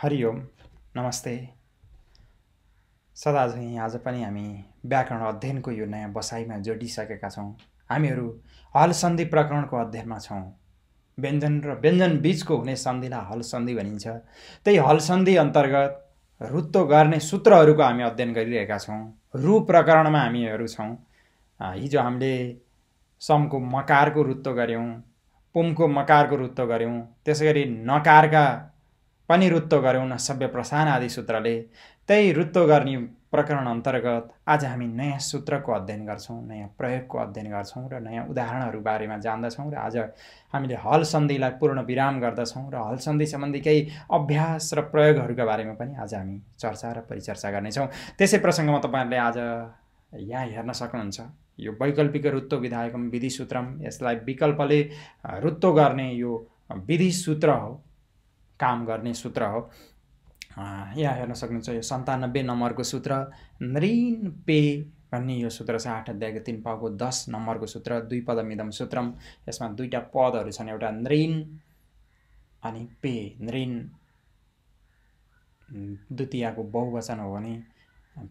हरिओम नमस्ते सदा झैँ आज पनि हामी व्याकरण अध्ययनको यो नयाँ बसाइमा जोडिसकेका छौँ हामीहरू हल सन्धि प्रकरणको अध्ययनमा छौँ व्यञ्जन र व्यञ्जन बिचको हुने सन्धिलाई हल सन्धि भनिन्छ त्यही हल सन्धि अन्तर्गत रुत्तो गर्ने सूत्रहरूको हामी अध्ययन गरिरहेका छौँ रु प्रकरणमा हामीहरू छौँ हिजो हामीले समको मकारको रुत्तो गऱ्यौँ पुमको मकारको रुत्तो गऱ्यौँ त्यसै गरी नकारका पनि रुत्तो गऱ्यौँ सभ्य प्रसान आदि सूत्रले त्यही रुत्तो गर्ने प्रकरण अन्तर्गत आज हामी नयाँ सूत्रको अध्ययन गर्छौँ नयाँ प्रयोगको अध्ययन गर्छौँ र नयाँ उदाहरणहरू बारेमा जान्दछौँ र आज हामीले हल सन्धिलाई पूर्ण विराम गर्दछौँ र हल सन्धि सम्बन्धी केही अभ्यास र प्रयोगहरूका बारेमा पनि आज हामी चर्चा र परिचर्चा गर्नेछौँ त्यसै प्रसङ्गमा तपाईँहरूले आज यहाँ हेर्न सक्नुहुन्छ यो वैकल्पिक रुत्तो विधायकम विधि सूत्रम यसलाई विकल्पले रुत्तो गर्ने यो विधि सूत्र हो काम गर्ने सूत्र हो यहाँ हेर्न सक्नुहुन्छ यो सन्तानब्बे नम्बरको सूत्र ऋण पे भन्ने यो सूत्र छ आठ अध्यायको तिन पाको दस नम्बरको सूत्र दुई पदमिदम सूत्रम यसमा दुईवटा पदहरू छन् एउटा नृन अनि पे नृन द्वितीयको बहुवचन हो भने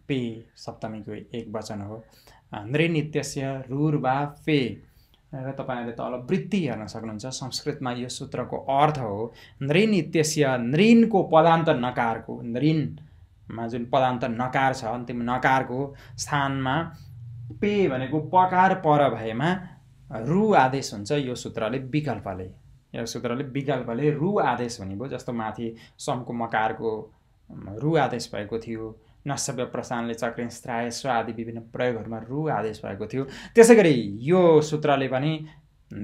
पे सप्तमीको एक वचन हो नृन इत्यस्य रुर वा पे र तपाईँहरूले तल वृत्ति हेर्न सक्नुहुन्छ संस्कृतमा यो सूत्रको अर्थ हो नृनित्यस्य नृनको पदान्त नकारको नृनमा जुन पदान्त नकार छ अन्तिम नकारको स्थानमा पे भनेको पकार पर भएमा रु आदेश हुन्छ यो सूत्रले विकल्पले यो सूत्रले विकल्पले रु आदेश भनेको जस्तो माथि समको मकारको रु आदेश भएको थियो नसभ्य प्रसारणले चक्रेन्स्राय स्व आदि विभिन्न प्रयोगहरूमा रु आदेश भएको थियो त्यसै गरी यो सूत्रले पनि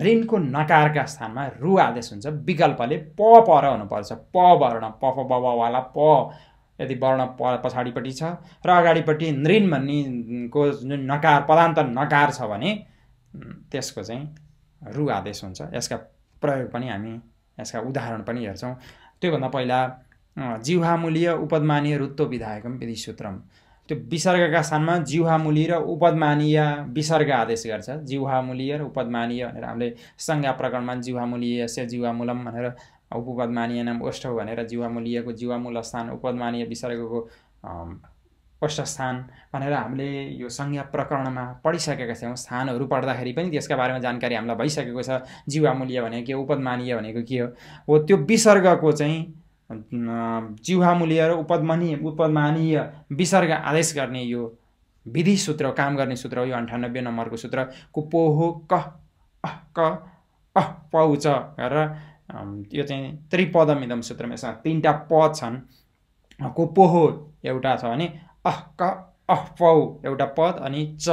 ऋणको नकारका स्थानमा रु आदेश हुन्छ विकल्पले प पर हुनुपर्छ प वर्ण प वाला प यदि वर्ण प पछाडिपट्टि छ र अगाडिपट्टि नृण भन्नेको जुन नकार पदान्त नकार छ भने त्यसको चाहिँ रु आदेश हुन्छ यसका प्रयोग पनि हामी यसका उदाहरण पनि हेर्छौँ त्योभन्दा पहिला जिह्वामूलीय उपदमानीय रुत्तो विधायकम विधि सूत्रम त्यो विसर्गका स्थानमा जिह्वामूली र उपदमानीय विसर्ग आदेश गर्छ जिह्वामूलीय र उपदमानीय भनेर हामीले संज्ञा प्रकरणमा जिह्वामूलीय यस जिह्वामूलम भनेर उपपदमानीय नाम ओष्ठ भनेर जिवामूलीयको जिवामूल स्थान उपदमानीय विसर्गको स्थान भनेर हामीले यो संज्ञा प्रकरणमा पढिसकेका छौँ स्थानहरू पढ्दाखेरि पनि त्यसका बारेमा जानकारी हामीलाई भइसकेको छ जिवामूल्य भनेको के उपदमानीय भनेको के हो हो त्यो विसर्गको चाहिँ मूल्य र उपदमनीय उपमानीय विसर्ग आदेश गर्ने यो विधि सूत्र काम गर्ने सूत्र हो यो अन्ठानब्बे नम्बरको सूत्र कुपोहो कह अह क अह छ र यो चाहिँ त्रिपदम इदम सूत्रमा यसमा तिनवटा प छन् कुपोहो एउटा छ भने अह क अह पौ एउटा पद अनि च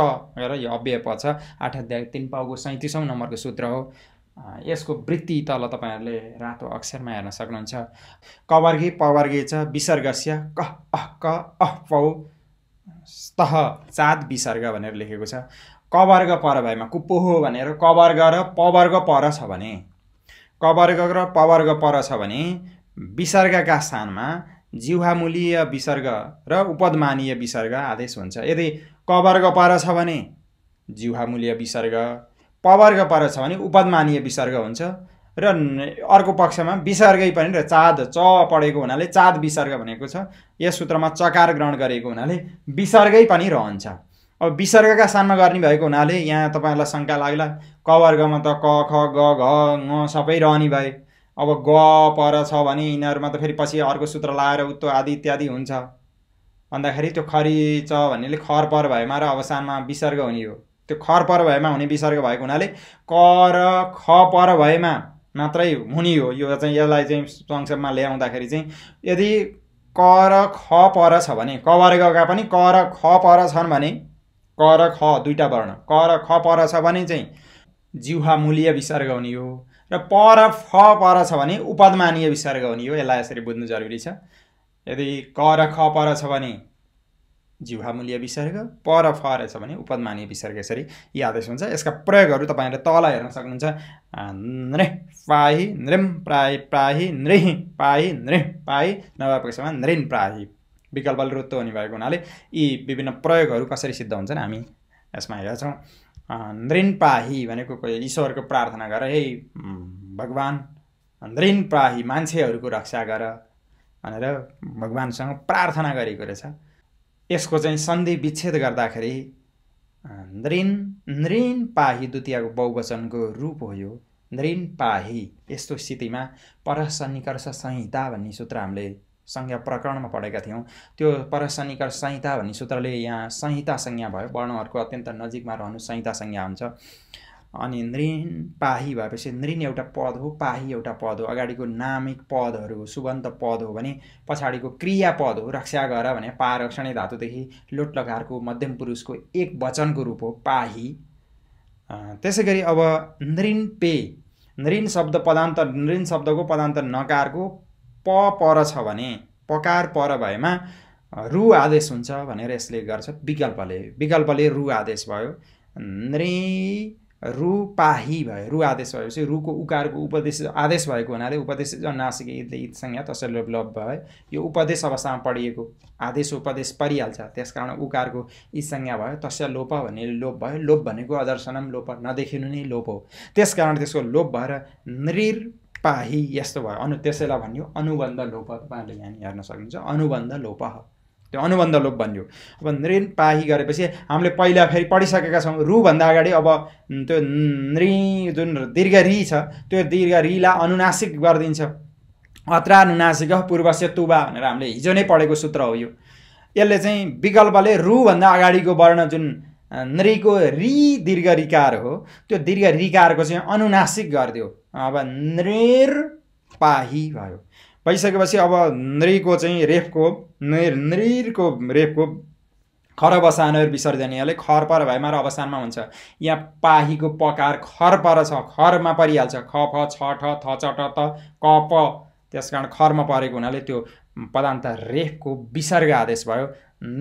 र यो अव्यय पद छ आठ अध्याय तिन पाउको सैँतिसौँ नम्बरको सूत्र हो यसको वृत्ति तल तपाईँहरूले रातो अक्षरमा हेर्न सक्नुहुन्छ कवर्गे पवर्गे छ विसर्गस्य क अह क अह पौ तह चाद विसर्ग भनेर लेखेको छ कवर्ग पर भएमा कुपोहो भनेर कवर्ग र पवर्ग पर छ भने कवर्ग र पवर्ग पर छ भने विसर्गका स्थानमा जिह्वामूलीय विसर्ग र उपदमानीय विसर्ग आदेश हुन्छ यदि कवर्ग पर छ भने जिउहामूल्य विसर्ग पवर्ग परेछ भने उपदमानीय विसर्ग हुन्छ र अर्को पक्षमा विसर्गै पनि र चाँद च पढेको हुनाले चाँद विसर्ग भनेको छ यस सूत्रमा चकार ग्रहण गरेको हुनाले विसर्गै पनि रहन्छ अब विसर्गका सानमा गर्ने भएको हुनाले यहाँ तपाईँहरूलाई शङ्का लाग्ला कवर्गमा त क ख ग घ ङ सबै रहने भए अब ग पर छ भने यिनीहरूमा त फेरि पछि अर्को सूत्र लाएर उत्तो आदि इत्यादि हुन्छ भन्दाखेरि त्यो खरिच भन्नेले खर पर भएमा र अवसानमा विसर्ग हुने हो त्यो खर पर भएमा हुने विसर्ग भएको हुनाले क र ख पर भएमा मात्रै हुने हो यो चाहिँ यसलाई चाहिँ संक्षेपमा ल्याउँदाखेरि चाहिँ यदि क र ख पर छ भने क वर्गका पनि क र ख पर छन् भने क र ख दुईवटा वर्ण क र ख पर छ भने चाहिँ जिउहा मूल्य विसर्ग हुने हो र पर र फ पर छ भने उपदमानीय विसर्ग हुने हो यसलाई यसरी बुझ्नु जरुरी छ यदि क र ख पर छ भने जिउहामूल्य विसर्ग पर फ छ भने उपदमानीय विसर्ग यसरी यी आदेश हुन्छ यसका प्रयोगहरू तपाईँहरूले तल हेर्न सक्नुहुन्छ नृ पाही नृम प्राय प्राही नृह पाही नृ पाही नभएको समयमा नृन प्राही विकल्प रुत्तो हुने भएको हुनाले यी विभिन्न प्रयोगहरू कसरी सिद्ध हुन्छन् हामी यसमा हेर्छौँ नृन पाही भनेको कोही ईश्वरको प्रार्थना गर हे भगवान् नृन प्राही मान्छेहरूको रक्षा गर भनेर भगवान्सँग प्रार्थना गरेको रहेछ यसको चाहिँ सन्धि विच्छेद गर्दाखेरि नृन नृन पाही द्वितीयको बहुवचनको रूप हो यो नृन पाही यस्तो स्थितिमा परस संहिता भन्ने सूत्र हामीले संज्ञा प्रकरणमा पढेका थियौँ त्यो परस संहिता भन्ने सूत्रले यहाँ संहिता संज्ञा भयो वर्णहरूको अत्यन्त नजिकमा रहनु संहिता संज्ञा हुन्छ अनि नृण पाही भएपछि नृण एउटा पद हो पाही एउटा पद हो अगाडिको नामिक पदहरू सुगन्ध पद हो भने पछाडिको क्रिया पद हो रक्षा गर भने पारक्षणे धातुदेखि लोट लगाएको मध्यम पुरुषको एक वचनको रूप हो पाही त्यसै गरी अब नृण पे नृण शब्द पदान्त नृण शब्दको पदान्त नकारको प पर छ भने पकार पर भएमा रु आदेश हुन्छ भनेर यसले गर्छ विकल्पले विकल्पले रु आदेश भयो नृ रुपाही भयो रु आदेश भएपछि रुको उकारको उपदेश आदेश भएको हुनाले उपदेश नासिक ईदले ईद संज्ञा तसल्लो लोप भयो यो उपदेश अवस्थामा पढिएको आदेश उपदेश परिहाल्छ त्यस कारण उकारको ईद संज्ञा भयो तस्य लोप भन्ने लोप भयो लोप भनेको अदर्शनम लोप नदेखिनु नै लोप हो त्यस कारण त्यसको लोप भएर नृपाही यस्तो भयो अनु त्यसैलाई भनियो अनुबन्ध लोप तपाईँहरूले यहाँ हेर्न सक्नुहुन्छ अनुबन्ध लोप त्यो अनुबन्ध लोप बन्यो अब नृन पाही गरेपछि हामीले पहिला फेरि पढिसकेका छौँ रुभन्दा अगाडि अब त्यो नृ जुन दीर्घ रि छ त्यो दीर्घ रिलाई अनुनासिक गरिदिन्छ अत्रानुनासिक पूर्वस्य तुबा भनेर हामीले हिजो नै पढेको सूत्र हो यो यसले चाहिँ विकल्पले रुभन्दा अगाडिको वर्ण जुन नृको रि दीर्घ रिकार हो त्यो दीर्घ रिकारको चाहिँ अनुनासिक गरिदियो अब नृर पाही भयो भइसकेपछि अब नृको चाहिँ रेफको नृको रेफको खर अवसानहरू विसर्जनीयले खर पर भएमा र अवसानमा हुन्छ यहाँ पाहीको पकार खर पर छ खरमा परिहाल्छ ख फ छ ठ थ च ट त क प त्यस कारण खरमा परेको हुनाले त्यो पदान्त रेफको विसर्ग आदेश भयो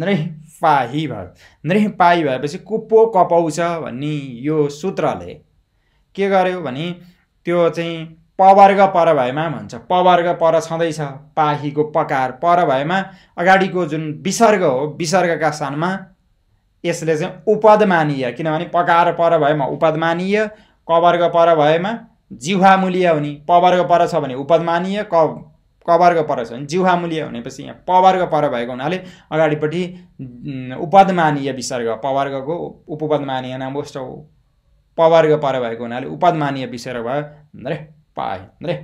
नृपाही भयो नृपाही भएपछि कुपो कपाउँछ भन्ने यो सूत्रले के गर्यो भने त्यो चाहिँ पवर्ग पर भएमा भन्छ पवर्ग पर छँदैछ पाहीको पकार पर भएमा अगाडिको जुन विसर्ग हो विसर्गका स्थानमा यसले चाहिँ उपद मानिय किनभने पकार पर भएमा उपद मानिय कवर्ग पर भएमा मूल्य हुने पवर्ग पर छ भने उपद मानिय क कवर्ग पर छ भने मूल्य हुनेपछि यहाँ पवर्ग पर भएको हुनाले अगाडिपट्टि उपद मानिय विसर्ग पवर्गको उपपद मानिय नाम हो पवर्ग पर भएको हुनाले उपद मानिय विसर्ग भयो अरे पाहि रे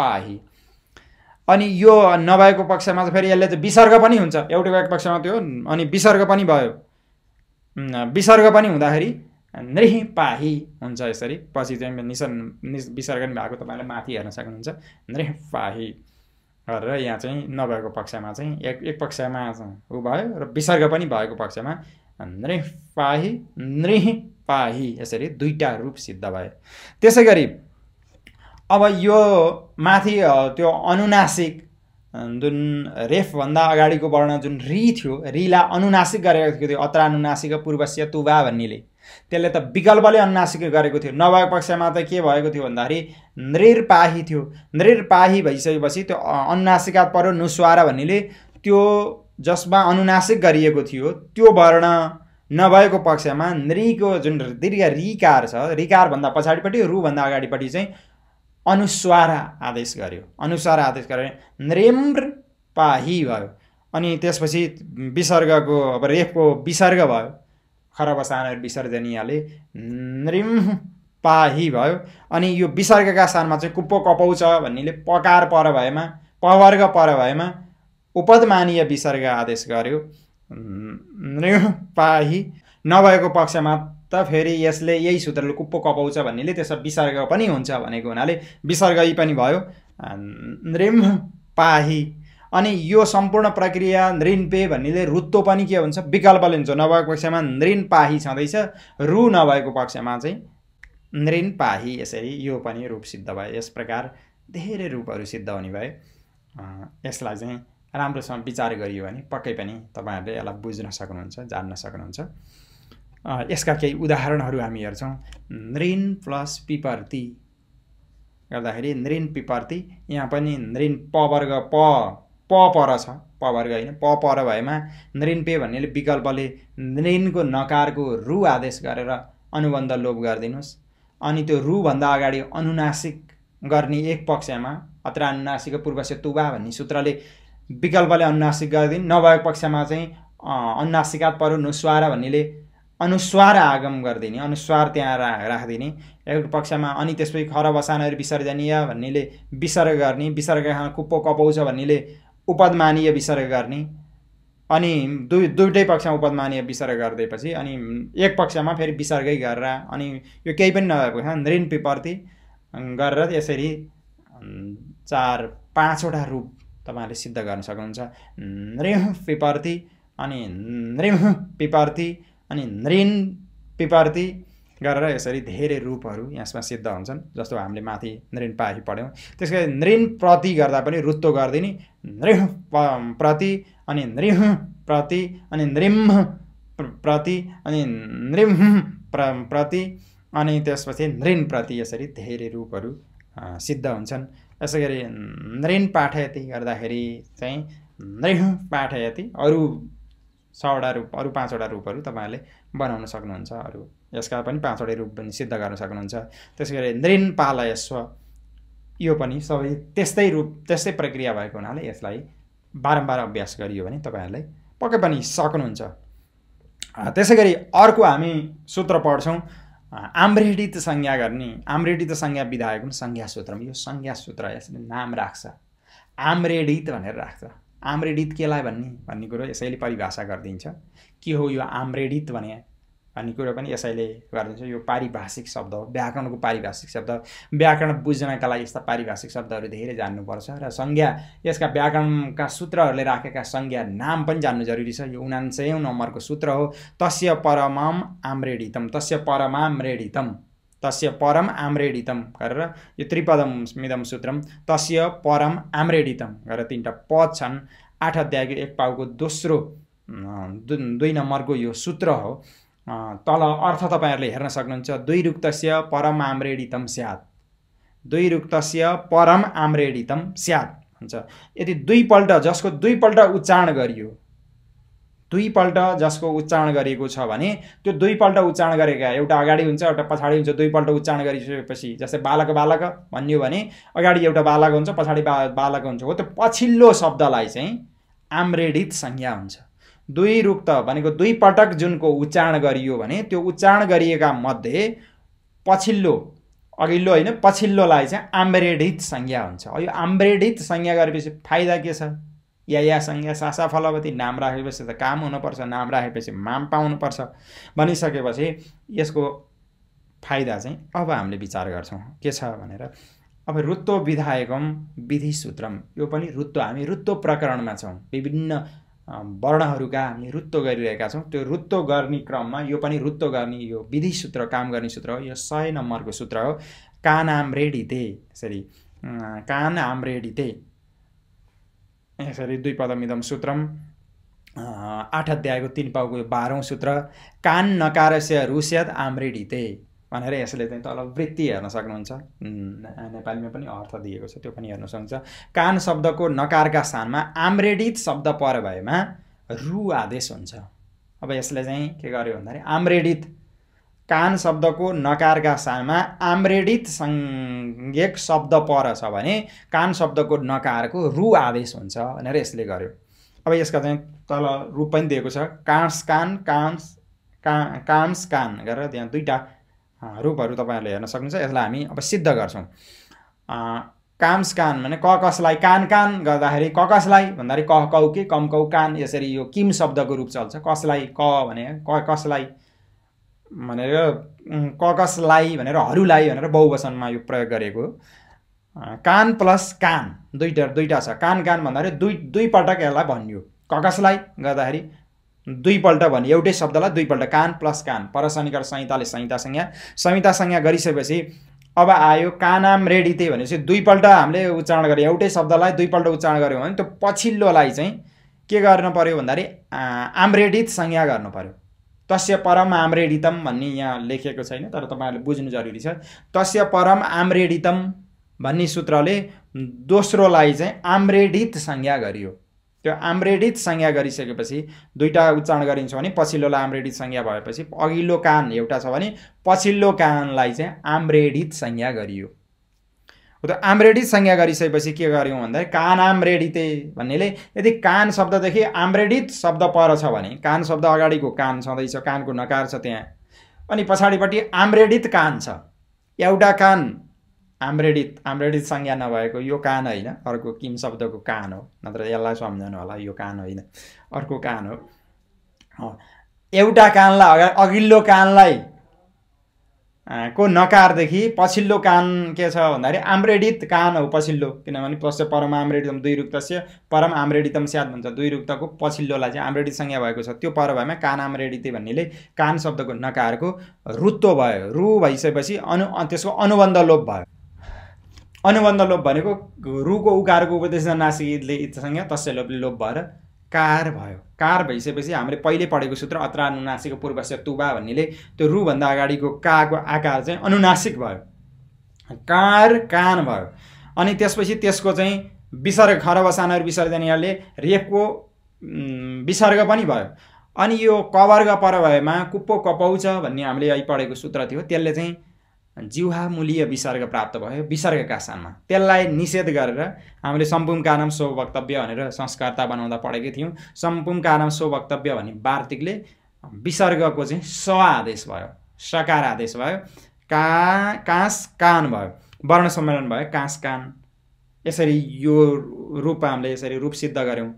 पाहे अनि यो नभएको पक्षमा त फेरि यसले त विसर्ग पनि हुन्छ एउटै भएको पक्षमा त्यो अनि विसर्ग पनि भयो विसर्ग पनि हुँदाखेरि नृह पाही हुन्छ यसरी पछि चाहिँ निस विसर्ग भएको तपाईँले माथि हेर्न सक्नुहुन्छ नृह पाही गरेर यहाँ चाहिँ नभएको पक्षमा चाहिँ एक एक पक्षमा ऊ भयो र विसर्ग पनि भएको पक्षमा नृह पाही नृह पाही यसरी दुईवटा रूप सिद्ध भयो त्यसै गरी अब यो माथि त्यो अनुनासिक जुन रेफभन्दा अगाडिको वर्ण जुन रि थियो रीलाई अनुनासिक गरेको थियो त्यो अत्रानुनासिक पूर्वस्य तुबा भन्नेले त्यसले त विकल्पले अनुनासिक गरेको थियो नभएको पक्षमा त के भएको थियो भन्दाखेरि नृरपाही थियो नृरपाही भइसकेपछि त्यो अनुनासिका परो नुस्वार भन्नेले त्यो जसमा अनुनासिक गरिएको थियो त्यो वर्ण नभएको पक्षमा नृको जुन दीर्घ रिकार छ रिकारभन्दा पछाडिपट्टि रुभन्दा अगाडिपट्टि चाहिँ अनुस्वार आदेश गर्यो अनुस्वार आदेश गर्यो नृम्र पाही भयो अनि त्यसपछि विसर्गको अब रेफको विसर्ग भयो खरब बसानहरू विसर्जनीयले नृम पाही भयो अनि यो विसर्गका स्थानमा चाहिँ कुप्पो कपाउँछ भन्नेले पकार पर भएमा पवर्ग पर भएमा उपदमानीय विसर्ग आदेश गर्यो नृ पाही नभएको पक्षमा त फेरि यसले यही सूत्रले कुप्पो कपाउँछ भन्नेले त्यसमा विसर्ग पनि हुन्छ भनेको हुनाले विसर्ग पनि भयो नृम पाही अनि यो सम्पूर्ण प्रक्रिया नृन पे भन्नेले रुत्तो पनि के हुन्छ विकल्पले हुन्छ नभएको पक्षमा नृन पाही छँदैछ रु नभएको पक्षमा चाहिँ नृन पाही यसरी यो पनि रूप सिद्ध भयो यस प्रकार धेरै रूपहरू सिद्ध हुने भए यसलाई चाहिँ राम्रोसँग विचार गरियो भने पक्कै पनि तपाईँहरूले यसलाई बुझ्न सक्नुहुन्छ जान्न सक्नुहुन्छ यसका केही उदाहरणहरू हामी हेर्छौँ नृन प्लस पिपर्ती गर्दाखेरि नृन पिपर्ती यहाँ पनि नृन प वर्ग प प पर छ प वर्ग होइन प पर भएमा नृन पे भन्नेले विकल्पले नृनको नकारको रु आदेश गरेर अनुबन्ध लोप गरिदिनुहोस् अनि त्यो रुभन्दा अगाडि अनुनासिक गर्ने एक पक्षमा अत्र अनुनासिक पूर्वस्य तुबा भन्ने सूत्रले विकल्पले अनुनासिक गरिदिन् नभएको पक्षमा चाहिँ अनुनासिकात पर नुस्वारा भन्नेले अनुस्वार आगम गरिदिने अनुस्वार त्यहाँ रा राखिदिने एउटा पक्षमा अनि त्यसपछि खर बसानहरू विसर्जनीय भन्नेले विसर्ग गर्ने विसर्ग कुप्पो कपाउँछ भन्नेले उपदमानीय विसर्ग गर्ने अनि दुई दुइटै पक्षमा उपदमानीय विसर्ग गरिदिएपछि अनि एक पक्षमा फेरि विसर्गै गरेर अनि यो केही पनि नभएको छ ऋण विप्रति गरेर यसरी चार पाँचवटा रूप तपाईँहरूले सिद्ध गर्न सक्नुहुन्छ नृ विपर्ति अनि नृ विपर्ति अनि नृन पिपार्ती गरेर यसरी धेरै रूपहरू यसमा सिद्ध हुन्छन् जस्तो हामीले माथि नृन पाही पढ्यौँ त्यस कारण नृन प्रति गर्दा पनि रुत्तो गरिदिने नृह प्रति अनि नृह प्रति अनि नृम्ह प्रति अनि नृम्ह प्र प्रति अनि त्यसपछि नृन प्रति यसरी धेरै रूपहरू सिद्ध हुन्छन् यसै गरी नृन पाठयती गर्दाखेरि चाहिँ नृह पाठयती अरू छवटा रूप अरू पाँचवटा रूपहरू तपाईँहरूले बनाउन सक्नुहुन्छ अरू यसका पनि पाँचवटै रूप पनि सिद्ध गर्न सक्नुहुन्छ त्यसै गरी नृन पालयस्व यो पनि सबै त्यस्तै रूप त्यस्तै प्रक्रिया भएको हुनाले यसलाई बारम्बार अभ्यास गरियो भने तपाईँहरूलाई पक्कै पनि सक्नुहुन्छ त्यसै गरी अर्को हामी सूत्र पढ्छौँ आम्रेडित संज्ञा गर्ने आम्रेडित संज्ञा विधायक संज्ञा सूत्रम यो संज्ञा सूत्र यसले नाम राख्छ आम्रेडित भनेर राख्छ आम्रेडित केलाई भन्ने भन्ने कुरो यसैले परिभाषा गरिदिन्छ के हो यो आम्रेडित भने भन्ने कुरो पनि यसैले गरिदिन्छ यो पारिभाषिक शब्द हो व्याकरणको पारिभाषिक शब्द व्याकरण बुझ्नका लागि यस्ता पारिभाषिक शब्दहरू धेरै जान्नुपर्छ र संज्ञा यसका व्याकरणका सूत्रहरूले राखेका संज्ञा नाम पनि जान्नु जरुरी छ यो उनान्सयौँ नम्बरको सूत्र हो तस्य परमाम आम्रेडितम तस्य परमाम तस्य परम आम्रेडितम गरेर यो त्रिपदम मिदम सूत्रम तस्य परम आम्रेडितम गरेर तिनवटा पद छन् आठ अध्यायको एक पाउको दोस्रो दुई नम्बरको यो सूत्र हो तल अर्थ तपाईँहरूले हेर्न सक्नुहुन्छ दुई रुक्तस्य परम आम्रेडितम स्याद दुई रुक्तस्य परम आम्रेडितम स्याद हुन्छ यदि दुईपल्ट जसको दुईपल्ट उच्चारण गरियो दुईपल्ट जसको उच्चारण गरिएको छ भने त्यो दुईपल्ट उच्चारण गरेका एउटा अगाडि हुन्छ एउटा पछाडि हुन्छ दुईपल्ट उच्चारण गरिसकेपछि जस्तै बालक बालक भन्यो भने अगाडि एउटा बालक हुन्छ पछाडि बालक हुन्छ हो त्यो पछिल्लो शब्दलाई चाहिँ आम्रेडित संज्ञा हुन्छ दुई रुक्त भनेको दुई पटक जुनको उच्चारण गरियो भने त्यो उच्चारण गरिएका मध्ये पछिल्लो अघिल्लो होइन पछिल्लोलाई चाहिँ आम्रेडित संज्ञा हुन्छ यो आम्रेडित संज्ञा गरेपछि फाइदा के छ या या संज्ञा सासा फलवती नाम राखेपछि त काम हुनुपर्छ नाम राखेपछि माम पाउनुपर्छ भनिसकेपछि यसको फाइदा चाहिँ अब हामीले विचार गर्छौँ के छ भनेर अब रुत्तो विधायकम विधि सूत्रम यो पनि रुत्तो हामी रुत्तो प्रकरणमा छौँ विभिन्न वर्णहरूका हामी रुत्तो गरिरहेका छौँ त्यो रुत्तो गर्ने क्रममा यो पनि रुत्तो गर्ने यो विधि सूत्र काम गर्ने सूत्र हो यो सय नम्बरको सूत्र हो कान दे यसरी कान आम्रेडी दे यसरी दुई पदमिदम सूत्रम आठ अध्यायको तिन पाउको यो बाह्रौँ सूत्र कान नकारस्य रुस्यात आम्रिडिते भनेर यसले चाहिँ तल वृत्ति हेर्न सक्नुहुन्छ नेपालीमा पनि अर्थ दिएको छ त्यो पनि हेर्न सक्नुहुन्छ कान शब्दको नकारका स्थानमा आम्रेडित शब्द पर भएमा रु आदेश हुन्छ अब यसले चाहिँ के गर्यो भन्दाखेरि आम्रेडित कान शब्दको नकारका साथमा आम्रेडित सङ्ज्ञक शब्द पर छ भने कान शब्दको नकारको रु आदेश हुन्छ भनेर यसले गर्यो अब यसका चाहिँ तल रूप पनि दिएको छ काँस कान काँस का कान गरेर त्यहाँ दुईवटा रूपहरू तपाईँहरूले हेर्न सक्नुहुन्छ यसलाई हामी अब सिद्ध गर्छौँ काम्स कान भने क कसलाई कान कान गर्दाखेरि क कसलाई भन्दाखेरि क कौ के कम कौ कान यसरी यो किम शब्दको रूप चल्छ कसलाई क भने क कसलाई भनेर ककसलाई भनेर हरूलाई भनेर बहुवचनमा यो प्रयोग गरेको कान प्लस कान दुईटा दुईवटा छ कान कान भन्दाखेरि दुई दुईपल्ट यसलाई भनियो ककसलाई गर्दाखेरि दुईपल्ट भन्यो एउटै शब्दलाई दुईपल्ट कान प्लस कान शनिकर संहिताले संहिता संज्ञा संहिता संज्ञा गरिसकेपछि अब आयो कानाम रेडिते भनेपछि दुईपल्ट हामीले उच्चारण गर्यो एउटै शब्दलाई दुईपल्ट उच्चारण गऱ्यौँ भने त्यो पछिल्लोलाई चाहिँ के गर्नु पऱ्यो भन्दाखेरि आम्रेडित संज्ञा गर्नु पऱ्यो तस्य परम आम्रेडितम भन्ने यहाँ लेखेको छैन तर तपाईँहरूले बुझ्नु जरुरी छ तस्य परम आम्रेडितम भन्ने सूत्रले दोस्रोलाई चाहिँ आम्रेडित संज्ञा गरियो त्यो आम्रेडित संज्ञा गरिसकेपछि दुईवटा उच्चारण गरिन्छ भने पछिल्लोलाई आम्रेडित संज्ञा भएपछि अघिल्लो कान एउटा छ भने पछिल्लो कानलाई चाहिँ आम्रेडित संज्ञा गरियो त आम्रेडी संज्ञा गरिसकेपछि के गर्यौँ भन्दाखेरि कान ते भन्नेले यदि कान शब्ददेखि आम्रेडित शब्द पर छ भने कान शब्द अगाडिको कान छँदैछ कानको नकार छ त्यहाँ अनि पछाडिपट्टि आम्रेडित कान छ एउटा कान आम्रेडित आम्रेडित संज्ञा नभएको यो कान होइन अर्को किम शब्दको कान हो नत्र यसलाई सम्झनु होला यो कान होइन अर्को कान हो एउटा कानलाई अगा अघिल्लो कानलाई को नकारदेखि पछिल्लो कान के छ भन्दाखेरि आम्रेडित कान हो पछिल्लो किनभने पश्च परम आम्रेडितम दुई रुक्तस्य परम आम्रेडितम स्याद भन्छ दुई रुक्तको पछिल्लोलाई चाहिँ आम्रेडित संज्ञा भएको छ त्यो पर भएमा कान आम्रेडित भन्नेले कान शब्दको नकारको रुत्व भयो रु भइसकेपछि अनु त्यसको अनुबन्ध लोप भयो अनुबन्ध लोप भनेको रुको उकारको उपदेश नासिकले इत्सङ्ज्ञा तस्य लोपले लोप भएर कार भयो कार भइसकेपछि हामीले पहिले पढेको सूत्र अत्रा अनुनासिक पूर्वस्य तुबा भन्नेले त्यो रुभन्दा अगाडिको काको आकार चाहिँ अनुनासिक भयो कार कान भयो अनि त्यसपछि त्यसको चाहिँ विसर्ग खर बसानहरू विसर्जनीहरूले रेपको विसर्ग पनि भयो अनि यो कवर्ग पर भएमा कुप्पो कपाउँछ भन्ने हामीले अहिले पढेको सूत्र थियो त्यसले चाहिँ जिउहामुलीय विसर्ग प्राप्त भयो विसर्गका स्थानमा त्यसलाई निषेध गरेर हामीले सम्पुम कानम सो वक्तव्य भनेर संस्कारता बनाउँदा पढेकै थियौँ सम्पुम कानम सो वक्तव्य भने वार्तिकले विसर्गको चाहिँ स आदेश भयो सकार आदेश भयो का काँस कान भयो वर्ण सम्मेलन भयो काँस कान यसरी यो रूपमा हामीले यसरी रूप सिद्ध गऱ्यौँ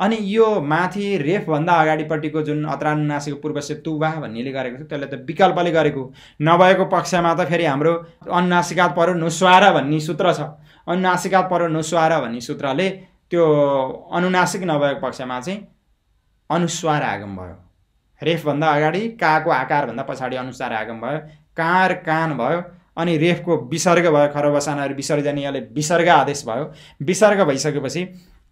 अनि यो माथि रेफभन्दा अगाडिपट्टिको जुन अत्रानुनासीको पूर्व सेतु वाह भन्नेले गरेको छ त्यसलाई त विकल्पले गरेको नभएको पक्षमा त फेरि हाम्रो अनुनासिकात पर नुस्वार भन्ने सूत्र छ अनुनासिकात पर नुस्वार भन्ने सूत्रले त्यो अनुनासिक नभएको पक्षमा चाहिँ अनुस्वार आगम भयो रेफभन्दा अगाडि काको आकारभन्दा पछाडि अनुसार आगम भयो कार कान भयो अनि रेफको विसर्ग भयो खरबसानहरू विसर्जनीयले विसर्ग आदेश भयो विसर्ग भइसकेपछि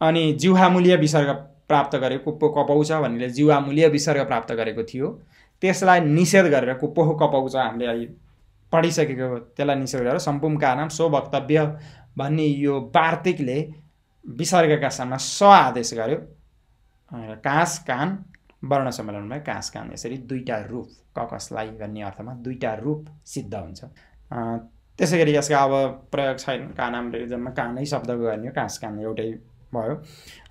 अनि जिउहामूल्य विसर्ग प्राप्त गरेको कुप्पो कपाउँछ भनेर जिउहामूल्य विसर्ग प्राप्त गरेको थियो त्यसलाई निषेध गरेर कुप्पो कपाउँछ हामीले अहिले पढिसकेको त्यसलाई निषेध गरेर सम्पूर्णका नाम सो वक्तव्य भन्ने यो वार्तिकले विसर्गका सामना स आदेश गर्यो काँस कान वर्ण सम्मेलनमा काँस कान यसरी दुईवटा रूप ककसलाई भन्ने अर्थमा दुईवटा रूप सिद्ध हुन्छ त्यसै गरी यसका अब प्रयोग छैन कानामले जम्मा कानै शब्द गर्ने हो काँस कान एउटै भयो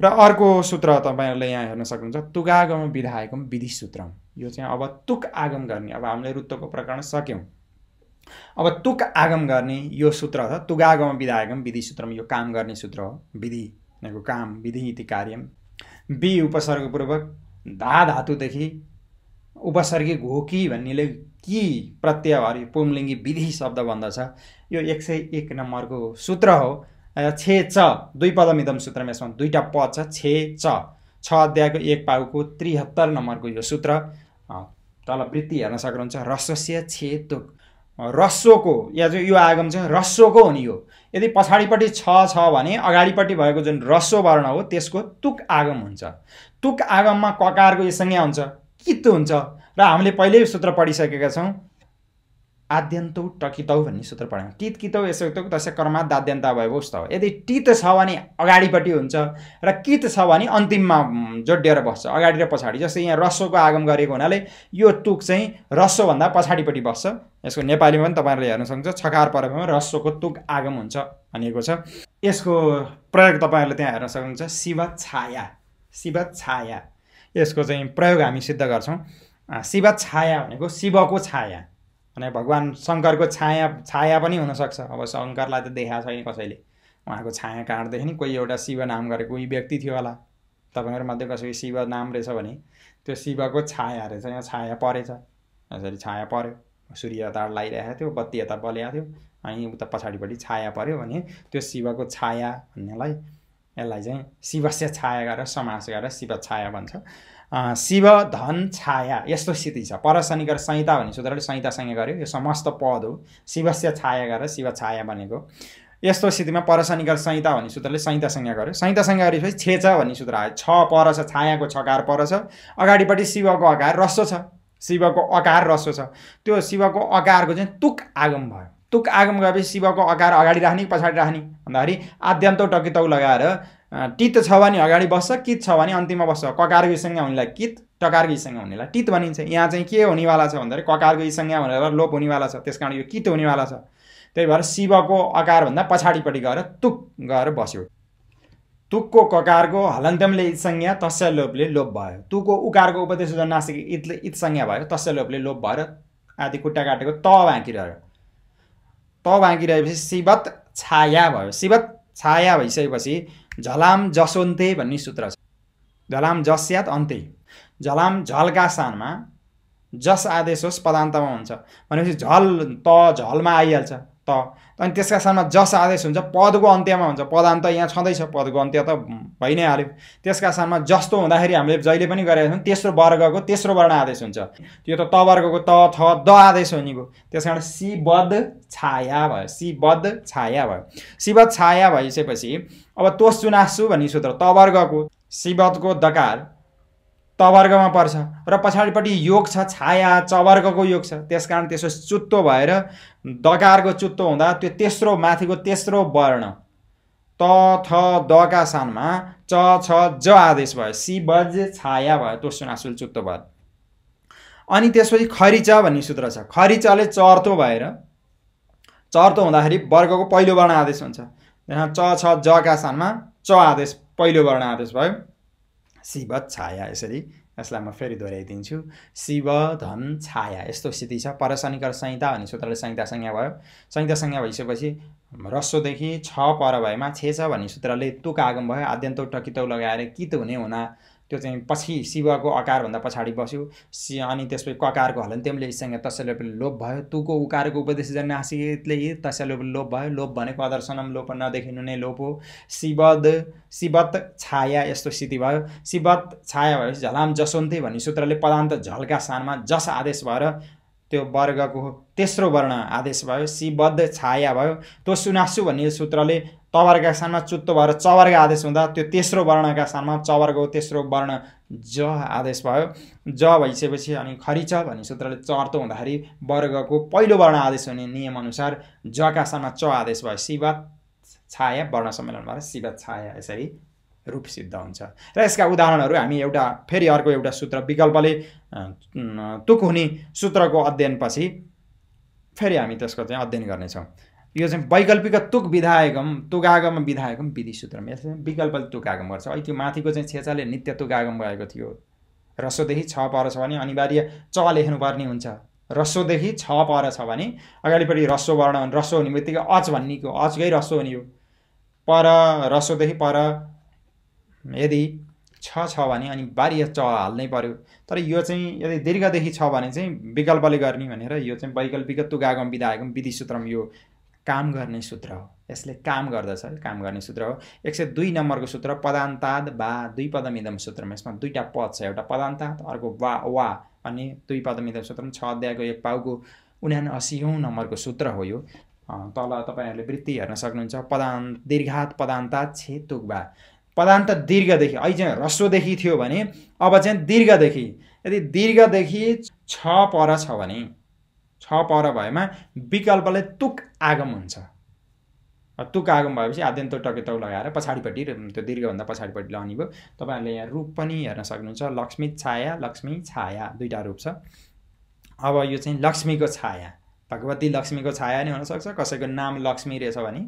र अर्को सूत्र तपाईँहरूले यहाँ हेर्न सक्नुहुन्छ तुगागम विधायकम विधि सूत्रम यो चाहिँ अब तुक आगम गर्ने अब हामीले रुत्तको प्रकरण सक्यौँ अब तुक आगम गर्ने यो सूत्र छ तुगागम विधायकम विधि सूत्रम यो काम गर्ने सूत्र हो विधि काम विधि इति कार्यम बि उपसर्गपूर्वक धा धातुदेखि उपसर्गी घोकी भन्नेले कि प्रत्यय पुमलिङ्गी विधि शब्द भन्दछ यो एक सय एक नम्बरको सूत्र हो छे च दुई पदमिदम सूत्रमा यसमा दुईवटा पद छ छे च छ अध्यायको एक पाउको त्रिहत्तर नम्बरको यो सूत्र तल वृत्ति हेर्न सक्नुहुन्छ रसस्य छे तुक रसोको या जो यो आगम चाहिँ रसोको हुने हो यदि पछाडिपट्टि छ छ भने अगाडिपट्टि भएको जुन रसो वर्ण हो त्यसको तुक आगम हुन्छ तुक आगममा ककारको यो संज्ञा हुन्छ कित हुन्छ र हामीले पहिल्यै सूत्र पढिसकेका छौँ आद्यन्तौ टकितौ भन्ने सूत्र पढ्यौँ टित कितौ यसो तस्य कर्मा दाद्यन्त भयो उस्तो हो यदि टित छ भने अगाडिपट्टि हुन्छ र कित छ भने अन्तिममा जोडिएर बस्छ अगाडि र पछाडि जस्तै यहाँ रसोको आगम गरेको हुनाले यो तुक चाहिँ रसोभन्दा पछाडिपट्टि बस्छ यसको नेपालीमा पनि तपाईँहरूले हेर्न सक्नुहुन्छ छकार पर्वमा रसोको तुक आगम हुन्छ भनिएको छ यसको प्रयोग तपाईँहरूले त्यहाँ हेर्न सक्नुहुन्छ शिव छाया शिव छाया यसको चाहिँ प्रयोग हामी सिद्ध गर्छौँ शिव छाया भनेको शिवको छाया अनि भगवान् शङ्करको छाया छाया पनि हुनसक्छ अब शङ्करलाई त देखाएको छैन कसैले उहाँको छाया काँडदेखि नि कोही एउटा शिव नाम गरेको उही व्यक्ति थियो होला तपाईँहरूमध्ये कसैको शिव नाम रहेछ भने त्यो शिवको छाया रहेछ यहाँ छाया परेछ यसरी छाया पऱ्यो सूर्य यता लगाइरहेको थियो बत्ती यता बलिएको थियो अनि उता पछाडिपट्टि छाया पऱ्यो भने त्यो शिवको छाया भन्नेलाई यसलाई चाहिँ शिवस्य छाया गरेर समास गरेर शिव छाया भन्छ शिव धन छाया यस्तो स्थिति छ पर गरेर संहिता भन्ने सूत्रले संहितासँग गऱ्यो यो समस्त पद हो शिवस्य छाया गरेर शिव छाया भनेको यस्तो स्थितिमा परशनिकर संहिता भन्ने सूत्रले संहितासँग गऱ्यो संहितासँग गरेपछि छेछ भन्ने सूत्र आयो छ पर छ छायाको छकार पर छ अगाडिपट्टि शिवको अकार रसो छ शिवको अकार रसो छ त्यो शिवको अकारको चाहिँ तुक आगम भयो तुक आगम गएपछि शिवको अकार अगाडि राख्ने पछाडि राख्ने भन्दाखेरि आद्यन्तो टकितौ लगाएर टित छ भने अगाडि बस्छ कित छ भने अन्तिममा बस्छ ककारको इसँग हुनेलाई कित टकारको इसँग हुनेलाई टित भनिन्छ यहाँ चाहिँ के हुनेवाला छ भन्दाखेरि ककारको इसँग भनेर लोप हुनेवाला छ त्यस कारण यो कित हुनेवाला छ त्यही भएर शिवको अकारभन्दा पछाडिपट्टि गएर तुक गएर बस्यो तुकको ककारको हलन्तमले इत्संज्ञा तस्य लोपले लोप भयो तुको उकारको उपदेश नासिक इतले इत्संज्ञा भयो तस्य लोपले लोप भएर आदि खुट्टा काटेको त भाँकिरह्यो त भाँकिरहेपछि शिवत छाया भयो शिवत छाया भइसकेपछि झलाम जसोन्ते भन्ने सूत्र छ झलाम जस्यात अन्ते झलाम झलका स्थानमा जस आदेश होस् पदान्तमा हुन्छ भनेपछि झल त झलमा आइहाल्छ त अनि त्यसका साथमा जस आदेश हुन्छ पदको अन्त्यमा हुन्छ पदान्त यहाँ छँदैछ पदको अन्त्य त भइ नै हाल्यो त्यसका साथमा जस्तो हुँदाखेरि हामीले जहिले पनि गरेका छौँ तेस्रो वर्गको तेस्रो वर्ण आदेश हुन्छ त्यो त त वर्गको त थ द आदेश हो निको त्यस कारण सिबद्ध छाया भयो सिबद्ध छाया भयो सिबद्ध छाया भइसकेपछि अब तोस चुनासु भन्ने सूत्र त वर्गको सिबदको दकार तवर्गमा पर्छ र पछाडिपट्टि योग छ छाया चवर्गको योग छ त्यस कारण त्यसो चुत्तो भएर दकारको चुत्तो हुँदा त्यो तेस्रो माथिको तेस्रो वर्ण त थ दका सानमा च छ ज आदेश भयो सी बज छाया भयो त्यो सुनासुल चुत्तो भयो अनि त्यसपछि खरिच भन्ने सूत्र छ खरिचले चर्तो भएर चर्तो हुँदाखेरि वर्गको पहिलो वर्ण आदेश हुन्छ च छ जका सानमा च आदेश पहिलो वर्ण आदेश भयो शिव छाया यसरी यसलाई म फेरि दोहोऱ्याइदिन्छु शिव धन छाया यस्तो स्थिति छ परशनिकर संहिता अनि सूत्रले संहिता संज्ञा भयो संहिता संज्ञा भइसकेपछि रसोदेखि छ पर भएमा छे छ भन्ने सूत्रले तुक आगम भयो आद्यन्तौ टकितौ लगाएर कित हुने हुना त्यो चाहिँ पछि शिवको अकारभन्दा पछाडि बस्यो सि अनि त्यसपछि ककारको हलन त्यसले इसँग पनि लोप भयो तुको उकारको उपदेश तसैले पनि लोप भयो लोप भनेको अदर्शनम लोप नदेखिनु नै लोप हो शिवद शिवत छाया यस्तो स्थिति भयो शिवत छाया भएपछि झलाम जसोन्ते भन्ने सूत्रले पदान्त झल्का सानमा जस आदेश भएर त्यो वर्गको तेस्रो वर्ण आदेश भयो शिवद्ध छाया भयो त्यो सुनासु भन्ने सूत्रले तवर्गका स्थानमा चुत्तो भएर चवर्ग आदेश हुँदा त्यो तेस्रो वर्णका स्थानमा चवर्गको तेस्रो वर्ण ज आदेश भयो ज भइसकेपछि अनि खरिच भन्ने सूत्रले चर्तो हुँदाखेरि वर्गको पहिलो वर्ण आदेश हुने नियमअनुसार जका स्थानमा च आदेश भयो शिवा छाया वर्ण सम्मेलन भएर शिवा छाया यसरी रूप सिद्ध हुन्छ र यसका उदाहरणहरू हामी एउटा फेरि अर्को एउटा सूत्र विकल्पले तुक हुने सूत्रको अध्ययनपछि फेरि हामी त्यसको चाहिँ अध्ययन गर्नेछौँ यो चाहिँ वैकल्पिक तुक विधायकम तुगागम विधायकम विधि सूत्रम यसले विकल्प तुगागम गर्छ अहिले त्यो माथिको चाहिँ छेचाले नित्य तुगागम भएको थियो रसोदेखि छ पर छ भने अनिवार्य च लेख्नुपर्ने हुन्छ रसोदेखि छ पर छ भने अगाडिपट्टि रसो वर्ण रसो हुने बित्तिकै अच भन्नेको अचकै रसो हुने हो पर रसोदेखि पर यदि छ छ भने अनि बारी च हाल्नै पर्यो तर यो चाहिँ यदि दीर्घदेखि छ भने चाहिँ विकल्पले गर्ने भनेर यो चाहिँ वैकल्पिक तुगागम विधायकम विधि सूत्रम यो काम गर्ने सूत्र हो यसले काम गर्दछ काम गर्ने सूत्र हो एक सय दुई नम्बरको सूत्र पदान्ताद वा दुई पदमिदम सूत्रमा यसमा दुईवटा पद छ एउटा पदान्ताद अर्को वा वा अनि दुई पदमिदम सूत्रमा छ अध्यायको एक पाउको उना असीौँ नम्बरको सूत्र हो यो तल तपाईँहरूले वृत्ति हेर्न सक्नुहुन्छ पदान दीर्घात पदान्ता छे बा पदान्त दीर्घदेखि अहिले ह्रस्वदेखि थियो भने अब चाहिँ दीर्घदेखि यदि दीर्घदेखि छ पर छ भने छ पर भएमा विकल्पलाई तुक आगम हुन्छ तुक आगम भएपछि आद्यन्त टकेतौ लगाएर पछाडिपट्टि त्यो दीर्घभन्दा पछाडिपट्टि लगाउने भयो तपाईँहरूले यहाँ रूप पनि हेर्न सक्नुहुन्छ लक्ष्मी छाया लक्ष्मी छाया दुईवटा रूप छ अब यो चाहिँ लक्ष्मीको छाया भगवती लक्ष्मीको छाया नै हुनसक्छ कसैको नाम लक्ष्मी रहेछ भने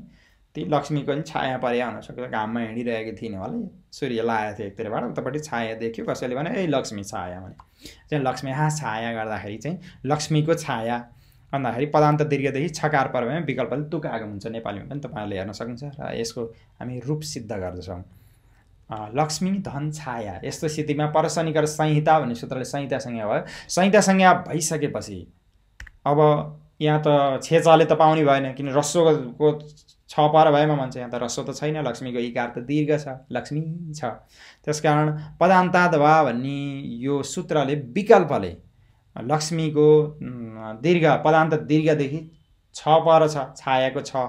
ती लक्ष्मीको पनि छाया परे हुन सक्छ घाममा हिँडिरहेको थिइनँ होला सूर्य लाएको थियो एकतिरबाट उतापट्टि छाया देख्यो कसैले भने ए लक्ष्मी छाया भने चाहिँ लक्ष्मी हा छाया गर्दाखेरि चाहिँ लक्ष्मीको छाया भन्दाखेरि पदान्त दीर्घदेखि छकार पर्वमा विकल्पले तुक आगम हुन्छ नेपालीमा पनि तपाईँहरूले हेर्न सक्नुहुन्छ र यसको हामी रूप सिद्ध गर्दछौँ लक्ष्मी धन छाया यस्तो स्थितिमा परशनिकर संहिता भन्ने सूत्रले संहिता संज्ञा भयो संहिता संज्ञा भइसकेपछि अब यहाँ त छेचाले त पाउने भएन किन रसोको छ पर भएमा भन्छ यहाँ त रस्व त छैन लक्ष्मीको इकार त दीर्घ छ लक्ष्मी छ त्यसकारण पदान्ताद वा भन्ने यो सूत्रले विकल्पले लक्ष्मीको दीर्घ पदान्त दीर्घदेखि छ पर छ छायाको छ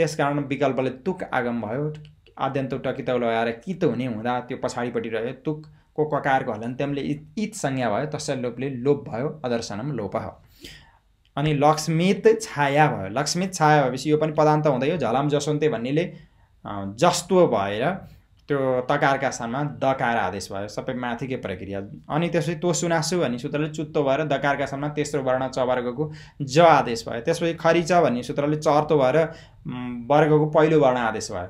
त्यसकारण विकल्पले तुक आगम भयो आद्यन्त टकितौ लगाएर कित हुने हुँदा त्यो पछाडिपट्टि रह्यो तुकको ककारको हलन्त्यमले इत संज्ञा भयो तसै लोपले लोप भयो अदर्शनम लोप अनि लक्ष्मित छाया भयो लक्ष्मित छाया भएपछि यो पनि पदान्त हुँदै हो झलम जसन्ते भन्नेले जस्तो भएर त्यो तकारका स्थानमा दकार आदेश भयो सबै माथिकै प्रक्रिया अनि त्यसपछि तो सुनासु भन्ने सूत्रले चुत्तो भएर दकारका स्थानमा तेस्रो वर्ण च वर्गको ज आदेश भयो त्यसपछि खरिच भन्ने सूत्रले चर्तो भएर वर्गको पहिलो वर्ण आदेश भयो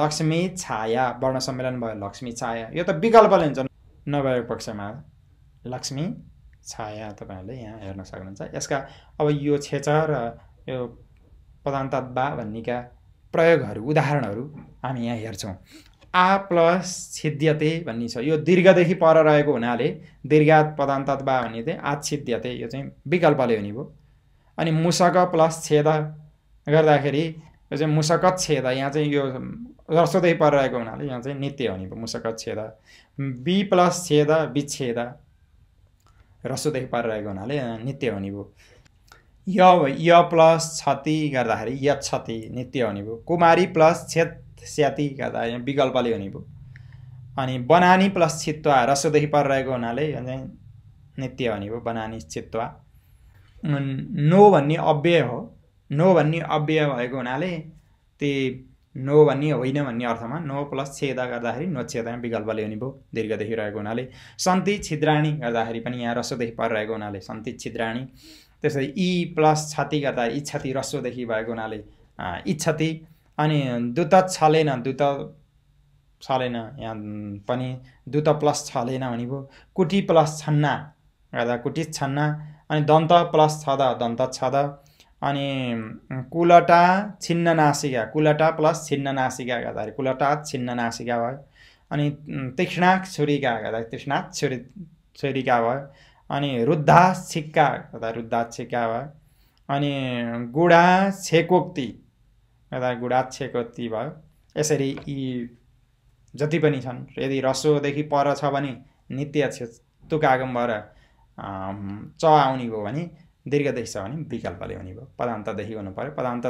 लक्ष्मी छाया वर्ण सम्मेलन भयो लक्ष्मी छाया यो त विकल्पले हुन्छ नभएको पक्षमा लक्ष्मी छाया तपाईँहरूले यहाँ हेर्न सक्नुहुन्छ यसका अब यो छेच र यो पदान्तबा भन्नेका प्रयोगहरू उदाहरणहरू हामी यहाँ हेर्छौँ आ प्लस छिद्यते भन्ने छ यो दीर्घदेखि पर रहेको हुनाले दीर्घात पदान्तबा भन्ने चाहिँ आच्छिद्यते यो चाहिँ विकल्पले हुने भयो अनि मुसक प्लस छेद गर्दाखेरि यो चाहिँ मुसकत छेद यहाँ चाहिँ यो रसोदै पर रहेको हुनाले यहाँ चाहिँ नित्य हुने भयो मुसकत छेद बी प्लस छेद विच्छेद रसोदेखि परिरहेको हुनाले नित्य हुने भयो य य प्लस क्षति गर्दाखेरि य क्षति नित्य हुने भयो कुमारी प्लस छेत स्याति गर्दा विकल्पले हुने भयो अनि बनानी प्लस छित्वा रसोदेखि परिरहेको हुनाले नित्य हुने भयो बनानी चित्वा नो भन्ने अव्यय हो नो भन्ने अव्यय भएको हुनाले ती नो भन्ने होइन भन्ने अर्थमा नो प्लस छेदा गर्दाखेरि नो छेदा विकल्प ल्याउने भयो दीर्घदेखि रहेको हुनाले सन्ति छिद्राणी गर्दाखेरि पनि यहाँ रसोदेखि परिरहेको हुनाले सन्ति छिद्राणी त्यसरी इ प्लस क्षति गर्दा इच्छति रसोदेखि भएको हुनाले इच्छति अनि दुत छलेन दुत छलेन यहाँ पनि दुत प्लस छलेन भने भयो कुटी प्लस छन्ना गर्दा कुटी छन्ना अनि दन्त प्लस छ दन्त छ अनि कुलटा छिन्न नासिका कुलटा प्लस छिन्न नासिका गर्दाखेरि कुलटा छिन्न नासिका भयो अनि तीक्ष्णाक छुरीका गर्दाखेरि तीक्ष्णाक छुरी छुरीका भयो अनि रुद्धा छिक्का गर्दा रुद्धा छिक्का भयो अनि गुडा छेकोक्ति गर्दा गुडा छेकोक्ति भयो यसरी यी जति पनि छन् यदि रसोदेखि पर छ भने नित्य तुकागम भएर च आउने हो भने दीर्घदेखि छ भने विकल्प ल्याउने भयो पदान्तदेखि हुनु पऱ्यो पदान्त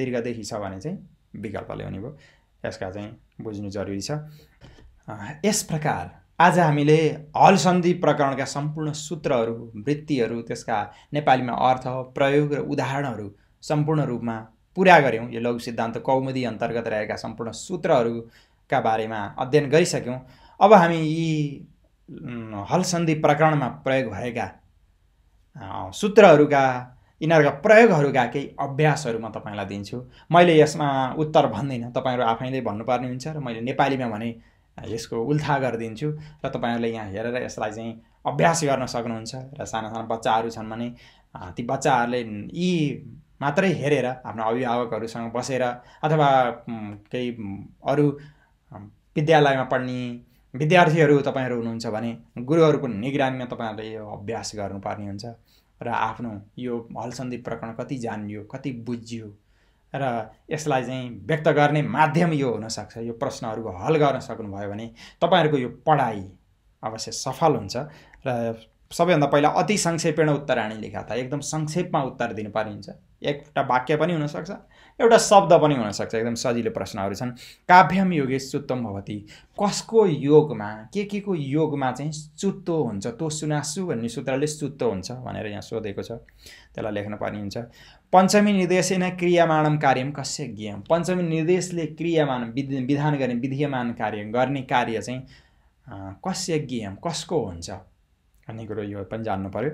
दीर्घदेखि छ भने चाहिँ विकल्पले हुने भयो यसका चाहिँ बुझ्नु जरुरी छ यस प्रकार आज हामीले हल सन्धि प्रकरणका सम्पूर्ण सूत्रहरू वृत्तिहरू त्यसका नेपालीमा अर्थ प्रयोग र उदाहरणहरू सम्पूर्ण रूपमा पुरा गऱ्यौँ यो लघु सिद्धान्त कौमुदी अन्तर्गत रहेका सम्पूर्ण सूत्रहरूका बारेमा अध्ययन गरिसक्यौँ अब हामी यी हल सन्धि प्रकरणमा प्रयोग भएका सूत्रहरूका यिनीहरूका प्रयोगहरूका केही अभ्यासहरू म तपाईँलाई दिन्छु मैले यसमा उत्तर भन्दिनँ तपाईँहरू आफैले भन्नुपर्ने हुन्छ र मैले नेपालीमा भने यसको उल्था गरिदिन्छु र तपाईँहरूले यहाँ हेरेर यसलाई चाहिँ अभ्यास गर्न सक्नुहुन्छ र साना साना बच्चाहरू छन् भने ती बच्चाहरूले यी मात्रै हेरेर आफ्नो अभिभावकहरूसँग बसेर अथवा केही अरू विद्यालयमा पढ्ने विद्यार्थीहरू तपाईँहरू हुनुहुन्छ भने गुरुहरूको निगरानीमा तपाईँहरूले यो अभ्यास गर्नुपर्ने हुन्छ र आफ्नो यो हलसन्धि प्रकरण कति जानियो कति बुझियो र यसलाई चाहिँ व्यक्त गर्ने माध्यम यो हुनसक्छ यो प्रश्नहरूको हल गर्न सक्नुभयो भने तपाईँहरूको यो पढाइ अवश्य सफल हुन्छ र सबैभन्दा पहिला अति संक्षेपेण उत्तराणी लेखा त एकदम संक्षेपमा उत्तर दिनुपर्ने हुन्छ एकवटा वाक्य पनि हुनसक्छ एउटा शब्द पनि हुनसक्छ एकदम सजिलो प्रश्नहरू छन् काभ्यम योगे सुत्तम भवती कसको योगमा के के को योगमा चाहिँ चुत्तो हुन्छ तो सुनासु भन्ने सूत्रले चुत्तो हुन्छ भनेर यहाँ सोधेको छ त्यसलाई लेख्न पर्ने हुन्छ पञ्चमी निर्देशन क्रियामाणम कार्यम कस्य ज्ञम पञ्चमी निर्देशले क्रियामान विधान गर्ने विधीयमान कार्य गर्ने कार्य चाहिँ कस्य ज्ञम कसको हुन्छ भन्ने कुरो यो पनि जान्नु पऱ्यो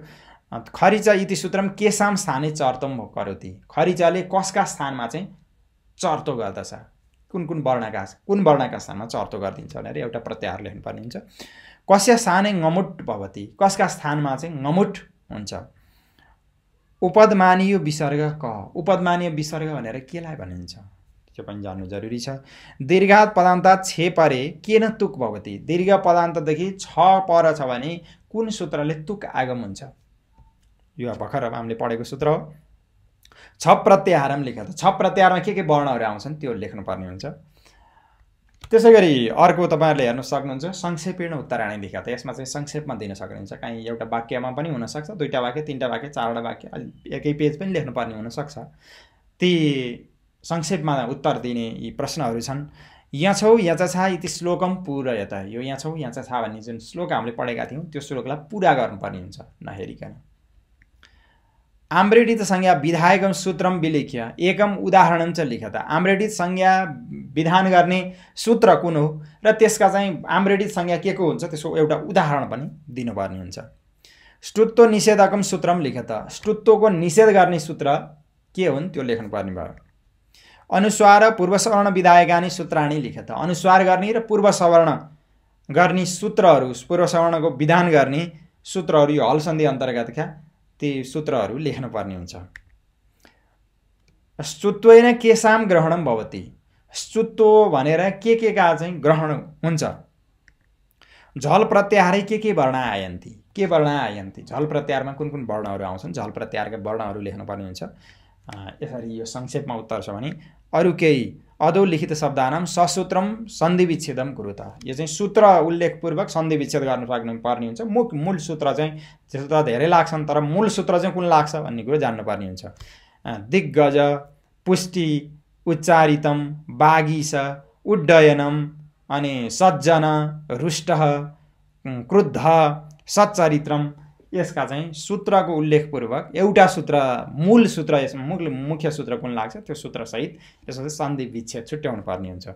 खरिच इति सूत्रम केसाम स्थाने चर्तम करोति खरिचले कसका स्थानमा चाहिँ चर्तो गर्दछ कुन कुन वर्णका कुन वर्णका स्थानमा चर्तो गरिदिन्छ भनेर एउटा प्रत्याहार लेख्नुपर्ने हुन्छ कस्य स्थाने ngमुट भवती कसका स्थानमा चाहिँ ngमुट हुन्छ उपदमानीय विसर्ग क उपदमानीय विसर्ग भनेर केलाई भनिन्छ त्यो पनि जान्नु जरुरी छ दीर्घात पदान्त छे परे केन तुक भवती दीर्घ पदान्तदेखि छ पर छ भने कुन सूत्रले तुक आगम हुन्छ यो भर्खर अब हामीले पढेको सूत्र हो छ प्रत्याहार पनि लेखेको छ प्रत्याहारमा के के वर्णहरू आउँछन् त्यो लेख्नुपर्ने हुन्छ त्यसै गरी अर्को तपाईँहरूले हेर्न सक्नुहुन्छ संक्षेपीर्ण उत्तरायणी लेखेको त यसमा चाहिँ संक्षेपमा दिन सक्नुहुन्छ काहीँ एउटा वाक्यमा पनि हुनसक्छ दुईवटा वाक्य तिनवटा वाक्य चारवटा वाक्य एकै पेज पनि लेख्नुपर्ने हुनसक्छ ती संक्षेपमा उत्तर दिने यी प्रश्नहरू छन् यहाँ छौ यहाँ छा यति श्लोकम पुर यता यो यहाँ छौ यहाँ चाहिँ छा भन्ने जुन श्लोक हामीले पढेका थियौँ त्यो श्लोकलाई पुरा गर्नुपर्ने हुन्छ नहेरिकन आम्रेडित संज्ञा विधायकम सूत्रम विलेख्य एकम् उदाहरणं च लिखत आम्रेडित संज्ञा विधान गर्ने सूत्र कुन हो र त्यसका चाहिँ आम्रेडित संज्ञा के को हुन्छ त्यसको एउटा उदाहरण पनि दिनुपर्ने हुन्छ स्तुत्व निषेधकम सूत्रम लिखत स्तुत्वको निषेध गर्ने सूत्र के हुन् त्यो लेख्नुपर्ने भयो अनुस्वार र पूर्वसवर्ण विधायकानी सूत्राणी लिखत अनुस्वार गर्ने र पूर्वसवर्ण गर्ने सूत्रहरू पूर्वसवर्णको विधान गर्ने सूत्रहरू यो हल सन्धि अन्तर्गतका ती सूत्रहरू लेख्नुपर्ने हुन्छ सुत्वैन केसाम ग्रहणम भवती सुत्तो भनेर के के का चाहिँ ग्रहण हुन्छ झल प्रत्याहारै के के वर्ण आयन्ती के वर्ण आयन्ती झल प्रत्याहारमा कुन कुन वर्णहरू आउँछन् झल प्रत्याहारका वर्णहरू लेख्नुपर्ने हुन्छ यसरी यो संक्षेपमा उत्तर छ भने अरू केही अधौ लिखित शब्दानाम ससूत्रम सन्धिविच्छेदम कुरु त यो चाहिँ सूत्र उल्लेखपूर्वक सन्धि विच्छेद गर्न सक्नु पर्ने हुन्छ मुख मूल सूत्र चाहिँ त्यस्तो त धेरै लाग्छन् तर मूल सूत्र चाहिँ कुन लाग्छ भन्ने कुरो जान्नुपर्ने हुन्छ दिग्गज पुष्टि उच्चारितम बागिस उड्डयनम अनि सज्जन रुष्ट क्रुद्ध सच्चरित्रम यसका चाहिँ सूत्रको उल्लेखपूर्वक एउटा सूत्र मूल सूत्र यसमा मुख्य सूत्र कुन लाग्छ त्यो सूत्रसहित यसको चाहिँ सन्धि विच्छेद छुट्याउनु पर्ने हुन्छ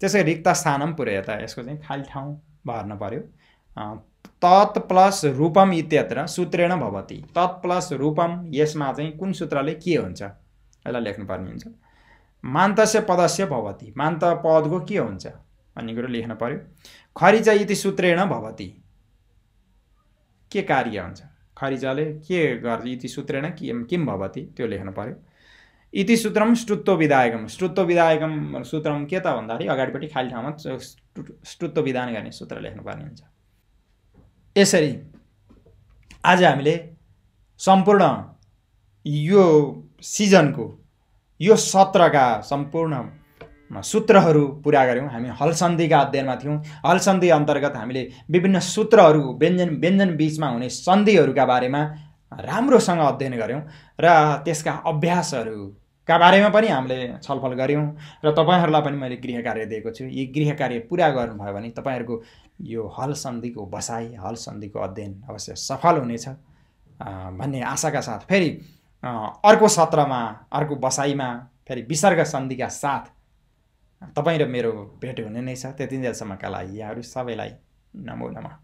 त्यसै रिक्त स्थानम त यसको चाहिँ खाली ठाउँ भर्न पऱ्यो तत् प्लस रूपम इत्यत्र सूत्रेण भवती तत् प्लस रूपम यसमा चाहिँ कुन सूत्रले के हुन्छ यसलाई लेख्नुपर्ने हुन्छ मान्तस्य पदस्य भवती मान्त पदको के हुन्छ भन्ने कुरो लेख्न पऱ्यो खरिच इति सूत्रेण भवती के कार्य हुन्छ खरिजाले के गर्छ इति सूत्रेण किम किम भवती त्यो लेख्नु पऱ्यो इति सूत्रम स्टुत्व विधायकम स्टुत्व विधायकम सूत्रम के त भन्दाखेरि अगाडिपट्टि खाली ठाउँमा स्टुत्व विधान गर्ने सूत्र लेख्नुपर्ने हुन्छ यसरी आज हामीले सम्पूर्ण यो सिजनको यो सत्रका सम्पूर्ण सूत्रहरू पुरा गऱ्यौँ हामी हलसन्धिका अध्ययनमा थियौँ हलसन्धि अन्तर्गत हामीले विभिन्न सूत्रहरू व्यञ्जन व्यञ्जन बिचमा हुने सन्धिहरूका बारेमा राम्रोसँग अध्ययन गऱ्यौँ र त्यसका अभ्यासहरूका बारेमा पनि हामीले छलफल गऱ्यौँ र तपाईँहरूलाई पनि मैले गृह कार्य दिएको छु यी गृह कार्य पुरा गर्नुभयो भने तपाईँहरूको यो हलसन्धिको बसाइ सन्धिको अध्ययन अवश्य सफल हुनेछ भन्ने आशाका साथ फेरि अर्को सत्रमा अर्को बसाइमा फेरि विसर्ग सन्धिका साथ तपाईँ र मेरो भेट हुने नै छ त्यति बेलसम्मका लागि यहाँहरू सबैलाई नमो नमा